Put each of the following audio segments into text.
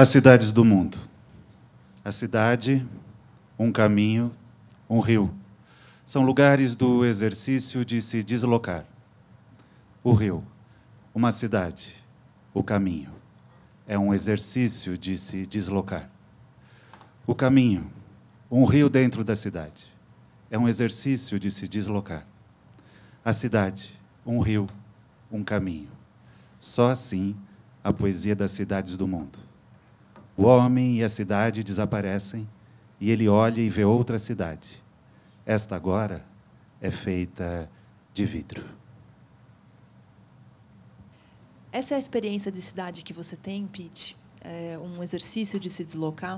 As cidades do mundo. A cidade, um caminho, um rio. São lugares do exercício de se deslocar. O rio, uma cidade, o caminho. É um exercício de se deslocar. O caminho, um rio dentro da cidade. É um exercício de se deslocar. A cidade, um rio, um caminho. Só assim a poesia das cidades do mundo. O homem e a cidade desaparecem, e ele olha e vê outra cidade. Esta agora é feita de vidro. Essa é a experiência de cidade que você tem, Pete? É um exercício de se deslocar?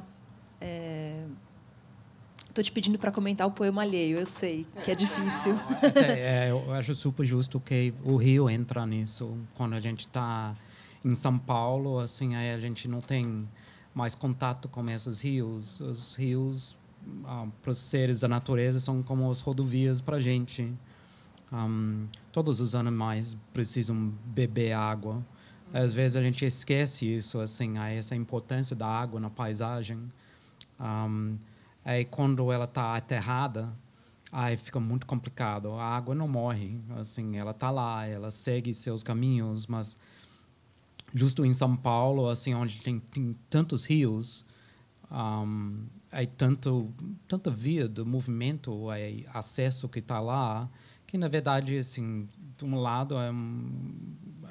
Estou é, te pedindo para comentar o poema alheio, eu sei que é difícil. É, é, eu acho super justo que o Rio entra nisso. Quando a gente está em São Paulo, assim, aí a gente não tem mais contato com esses rios. Os rios, ah, para os seres da natureza, são como as rodovias para a gente. Um, todos os animais precisam beber água. Às vezes a gente esquece isso, assim, essa importância da água na paisagem. Um, aí quando ela está aterrada, aí fica muito complicado. A água não morre, assim, ela está lá, ela segue seus caminhos, mas justo em São Paulo, assim, onde tem, tem tantos rios, um, aí tanto tanta via do movimento, aí acesso que está lá, que na verdade, assim, de um lado é um,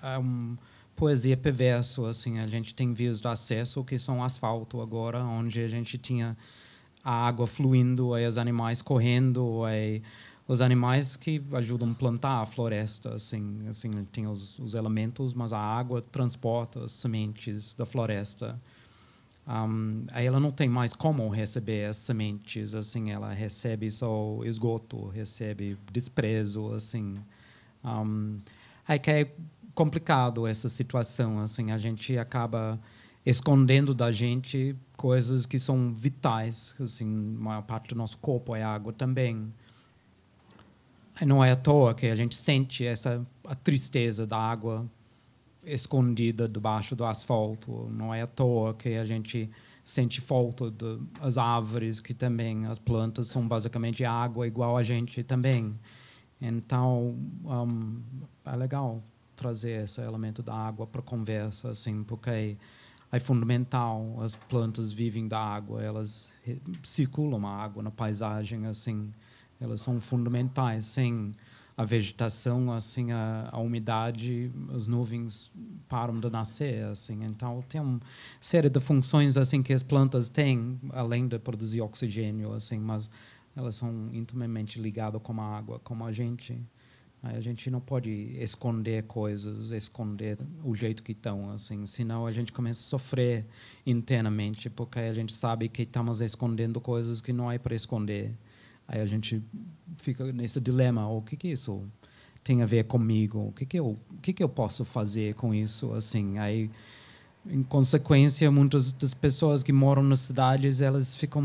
é um poesia perverso, assim, a gente tem vias do acesso que são asfalto agora, onde a gente tinha a água fluindo, aí os animais correndo, aí os animais que ajudam a plantar a floresta, assim, assim tem os, os elementos, mas a água transporta as sementes da floresta. Um, aí ela não tem mais como receber as sementes, assim, ela recebe só esgoto, recebe desprezo, assim. Um, aí que é complicado essa situação, assim, a gente acaba escondendo da gente coisas que são vitais, assim, maior parte do nosso corpo é água também não é à toa que a gente sente essa a tristeza da água escondida debaixo do asfalto. Não é à toa que a gente sente falta das árvores, que também as plantas são basicamente água igual a gente também. Então, um, é legal trazer esse elemento da água para a conversa, assim, porque é fundamental. As plantas vivem da água, elas circulam a água na paisagem, assim. Elas são fundamentais. Sem a vegetação, assim, a, a umidade, as nuvens param de nascer, assim. Então tem uma série de funções assim que as plantas têm, além de produzir oxigênio, assim, mas elas são intimamente ligadas com a água, como a gente. A gente não pode esconder coisas, esconder o jeito que estão, assim, senão a gente começa a sofrer internamente, porque a gente sabe que estamos escondendo coisas que não é para esconder. Aí a gente fica nesse dilema: o que, que isso tem a ver comigo? O que, que, eu, o que, que eu posso fazer com isso? Assim, aí em consequência, muitas das pessoas que moram nas cidades, elas ficam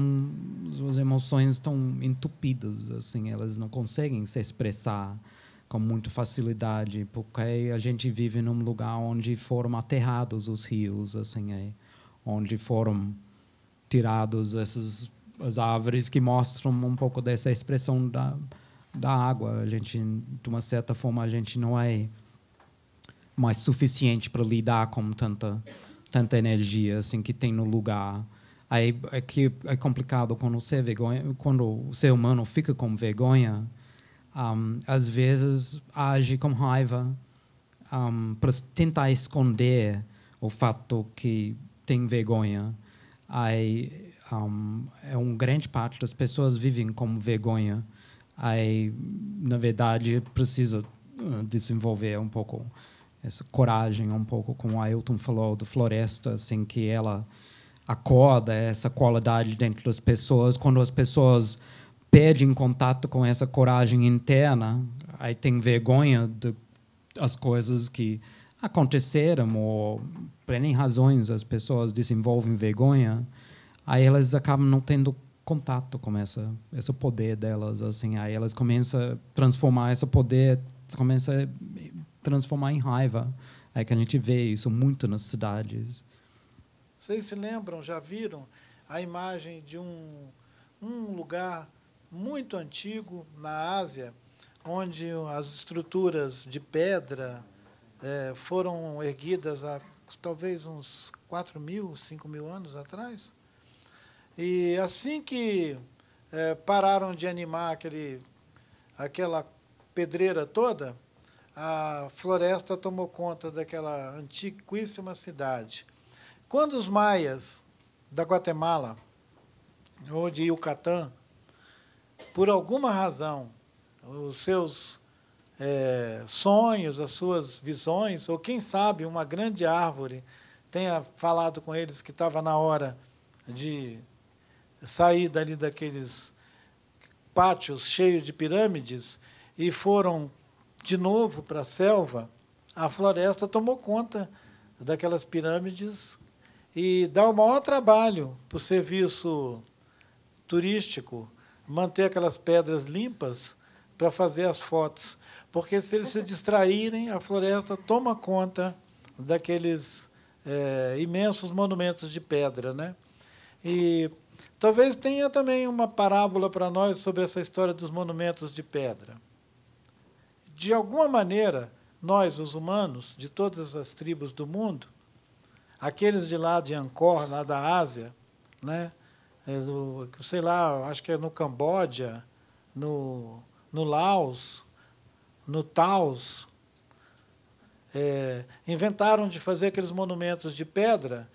suas emoções estão entupidas, assim, elas não conseguem se expressar com muita facilidade, porque a gente vive num lugar onde foram aterrados os rios, assim, aí, onde foram tirados esses as árvores que mostram um pouco dessa expressão da, da água. A gente, de uma certa forma, a gente não é mais suficiente para lidar com tanta tanta energia assim que tem no lugar. Aí é que é complicado quando você é vergonha, quando o ser humano fica com vergonha, um, às vezes age com raiva um, para tentar esconder o fato que tem vergonha. Aí um, é um grande parte das pessoas vivem com vergonha. Aí, na verdade, precisa uh, desenvolver um pouco essa coragem, um pouco como a Ailton falou do floresta, assim que ela acorda essa qualidade dentro das pessoas. Quando as pessoas pedem contato com essa coragem interna, aí tem vergonha de as coisas que aconteceram ou nem razões, as pessoas desenvolvem vergonha Aí elas acabam não tendo contato com essa esse poder delas assim aí elas começam a transformar esse poder começa a transformar em raiva é que a gente vê isso muito nas cidades vocês se lembram já viram a imagem de um um lugar muito antigo na Ásia onde as estruturas de pedra é, foram erguidas há talvez uns 4 mil, 5 mil anos atrás. E assim que é, pararam de animar aquele, aquela pedreira toda, a floresta tomou conta daquela antiquíssima cidade. Quando os maias da Guatemala ou de Yucatán, por alguma razão, os seus é, sonhos, as suas visões, ou quem sabe uma grande árvore tenha falado com eles que estava na hora de sair dali daqueles pátios cheios de pirâmides e foram de novo para a selva, a floresta tomou conta daquelas pirâmides e dá o maior trabalho para o serviço turístico manter aquelas pedras limpas para fazer as fotos. Porque se eles se distraírem, a floresta toma conta daqueles é, imensos monumentos de pedra. Né? E Talvez tenha também uma parábola para nós sobre essa história dos monumentos de pedra. De alguma maneira, nós, os humanos, de todas as tribos do mundo, aqueles de lá de Angkor, lá da Ásia, né? É, do, sei lá, acho que é no Camboja, no, no Laos, no Taos, é, inventaram de fazer aqueles monumentos de pedra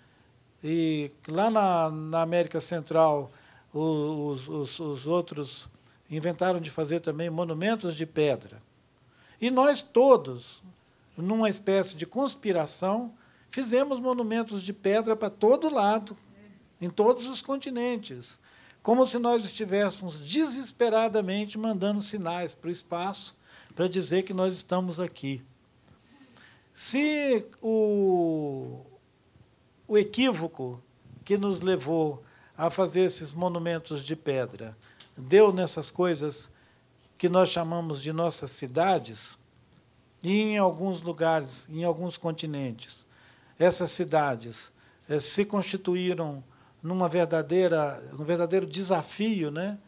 e lá na, na América Central, os, os, os outros inventaram de fazer também monumentos de pedra. E nós todos, numa espécie de conspiração, fizemos monumentos de pedra para todo lado, em todos os continentes, como se nós estivéssemos desesperadamente mandando sinais para o espaço para dizer que nós estamos aqui. Se o, o equívoco que nos levou a fazer esses monumentos de pedra deu nessas coisas que nós chamamos de nossas cidades, e em alguns lugares, em alguns continentes, essas cidades eh, se constituíram numa verdadeira, num verdadeiro desafio né,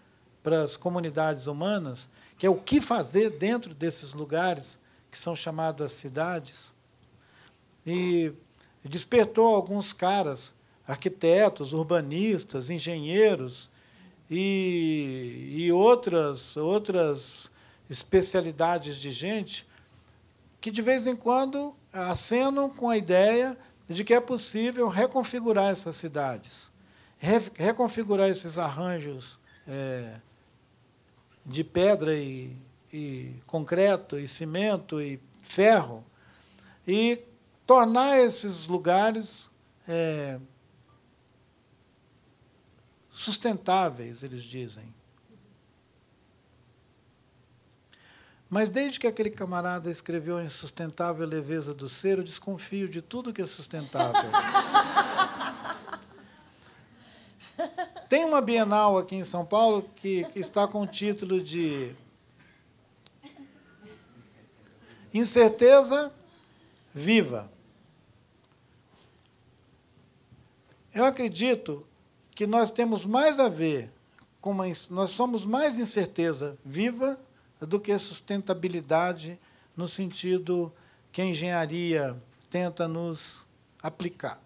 para as comunidades humanas, que é o que fazer dentro desses lugares que são chamadas cidades. E despertou alguns caras, arquitetos, urbanistas, engenheiros e, e outras, outras especialidades de gente que, de vez em quando, acenam com a ideia de que é possível reconfigurar essas cidades, reconfigurar esses arranjos é, de pedra e, e concreto e cimento e ferro e tornar esses lugares é, sustentáveis, eles dizem. Mas desde que aquele camarada escreveu a insustentável leveza do ser, eu desconfio de tudo que é sustentável. Tem uma Bienal aqui em São Paulo que está com o título de Incerteza viva. Eu acredito que nós temos mais a ver com uma, nós somos mais incerteza viva do que sustentabilidade no sentido que a engenharia tenta nos aplicar.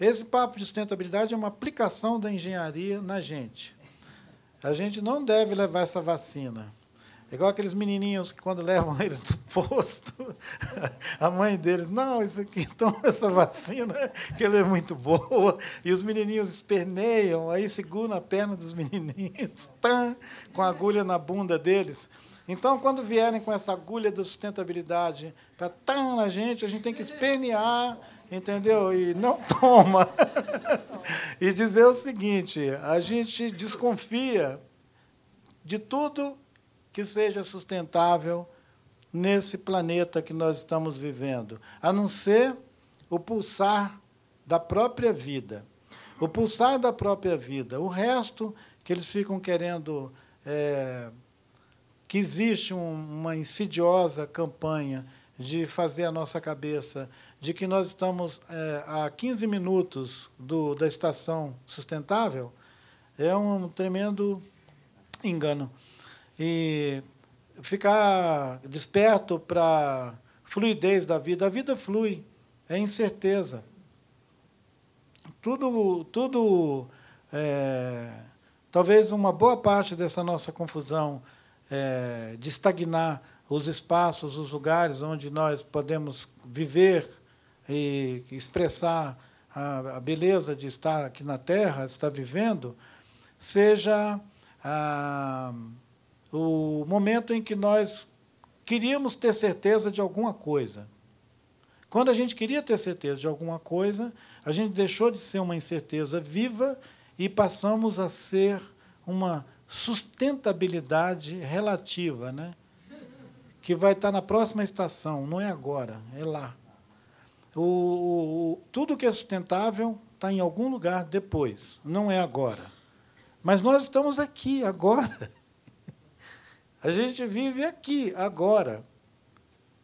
Esse papo de sustentabilidade é uma aplicação da engenharia na gente. A gente não deve levar essa vacina. É igual aqueles menininhos que, quando levam eles do posto, a mãe deles, não, isso aqui, toma essa vacina, que ela é muito boa. E os menininhos esperneiam, aí segura a perna dos menininhos, tam, com a agulha na bunda deles. Então, quando vierem com essa agulha da sustentabilidade para tam na gente, a gente tem que espernear, entendeu? E não toma. e dizer o seguinte: a gente desconfia de tudo que seja sustentável nesse planeta que nós estamos vivendo, a não ser o pulsar da própria vida. O pulsar da própria vida. O resto que eles ficam querendo. É, que existe um, uma insidiosa campanha de fazer a nossa cabeça de que nós estamos é, a 15 minutos do, da estação sustentável é um tremendo engano e ficar desperto para fluidez da vida. A vida flui, é incerteza. Tudo, tudo é, talvez uma boa parte dessa nossa confusão é, de estagnar os espaços, os lugares onde nós podemos viver e expressar a, a beleza de estar aqui na Terra, de estar vivendo, seja a ah, o momento em que nós queríamos ter certeza de alguma coisa. Quando a gente queria ter certeza de alguma coisa, a gente deixou de ser uma incerteza viva e passamos a ser uma sustentabilidade relativa, né? que vai estar na próxima estação, não é agora, é lá. O, o, tudo que é sustentável está em algum lugar depois, não é agora. Mas nós estamos aqui, agora. A gente vive aqui, agora.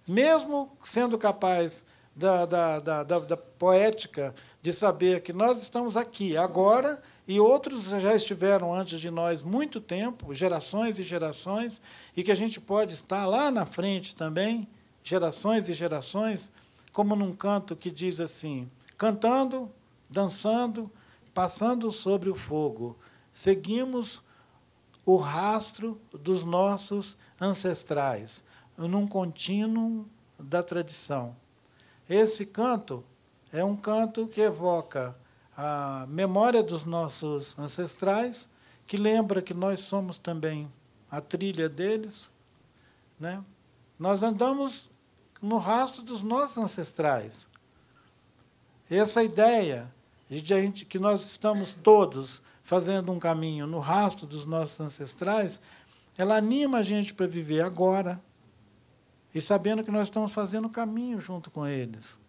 Mesmo sendo capaz da, da, da, da, poética de saber que nós estamos aqui, agora, e outros já estiveram antes de nós muito tempo, gerações e gerações, e que a gente pode estar lá na frente também, gerações e gerações, como num canto que diz assim: cantando, dançando, passando sobre o fogo, seguimos o rastro dos nossos ancestrais, num contínuo da tradição. Esse canto é um canto que evoca a memória dos nossos ancestrais, que lembra que nós somos também a trilha deles. Né? Nós andamos no rastro dos nossos ancestrais. Essa ideia de que nós estamos todos fazendo um caminho no rastro dos nossos ancestrais, ela anima a gente para viver agora e sabendo que nós estamos fazendo caminho junto com eles.